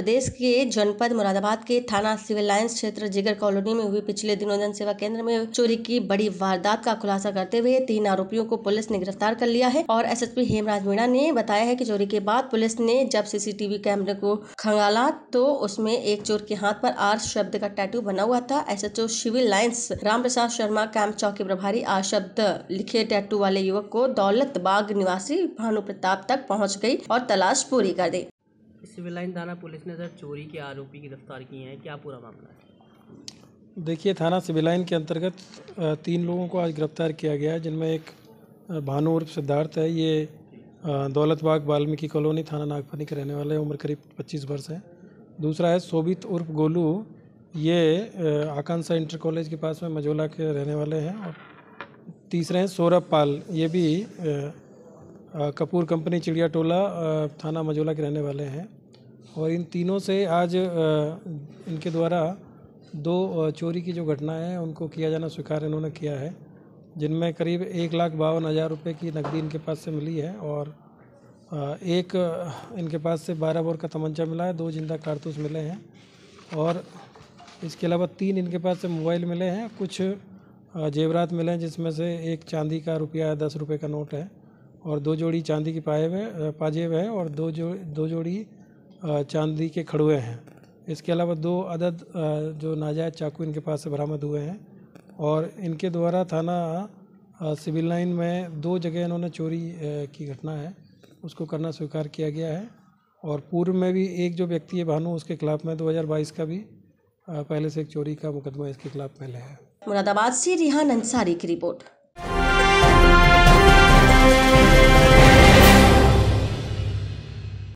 प्रदेश के जनपद मुरादाबाद के थाना सिविल लाइन्स क्षेत्र जिगर कॉलोनी में हुई पिछले दिनों जन सेवा केंद्र में चोरी की बड़ी वारदात का खुलासा करते हुए तीन आरोपियों को पुलिस ने गिरफ्तार कर लिया है और एसएसपी हेमराज मीणा ने बताया है कि चोरी के बाद पुलिस ने जब सीसीटीवी कैमरे को खंगाला तो उसमें एक चोर के हाथ पर आर शब्द का टैटू बना हुआ था SHO civil lines Ram Prasad Sharma camp चौकी प्रभारी आर शब्द लिखे टैटू वाले युवक को दौलत बाग निवासी भानु प्रताप तक पहुँच गयी और तलाश पूरी कर दी लाइन थाना पुलिस ने सर चोरी के आरोपी गिरफ्तार किए हैं क्या पूरा मामला है देखिए थाना सिविल लाइन के अंतर्गत तीन लोगों को आज गिरफ्तार किया गया है जिनमें एक भानु उर्फ सिद्धार्थ है ये दौलत बाग वाल्मीकि कॉलोनी थाना नागपनी के रहने वाले उम्र करीब 25 वर्ष है दूसरा है सोबित उर्फ गोलू ये आकांक्षा इंटर कॉलेज के पास में मजोला के रहने वाले हैं और तीसरे हैं सौरभ पाल ये भी कपूर कंपनी चिड़िया टोला थाना मजोला के रहने वाले हैं और इन तीनों से आज इनके द्वारा दो चोरी की जो घटना है उनको किया जाना स्वीकार इन्होंने किया है जिनमें करीब एक लाख बावन हज़ार रुपये की नकदी इनके पास से मिली है और एक इनके पास से बारह बोर का तमंचा मिला है दो जिंदा कारतूस मिले हैं और इसके अलावा तीन इनके पास से मोबाइल मिले हैं कुछ जेवरात मिले हैं जिसमें से एक चांदी का रुपया दस रुपये का नोट है और दो जोड़ी चांदी की पाए हुए पाजेब है और दो जो दो जोड़ी चांदी के खड़ुए हैं इसके अलावा दो अदद जो नाजायज़ चाकू इनके पास से बरामद हुए हैं और इनके द्वारा थाना सिविल लाइन में दो जगह इन्होंने चोरी की घटना है उसको करना स्वीकार किया गया है और पूर्व में भी एक जो व्यक्ति है भानु उसके खिलाफ में 2022 का भी पहले से एक चोरी का मुकदमा इसके खिलाफ पहले है मुरादाबाद से रिहान अंसारी की रिपोर्ट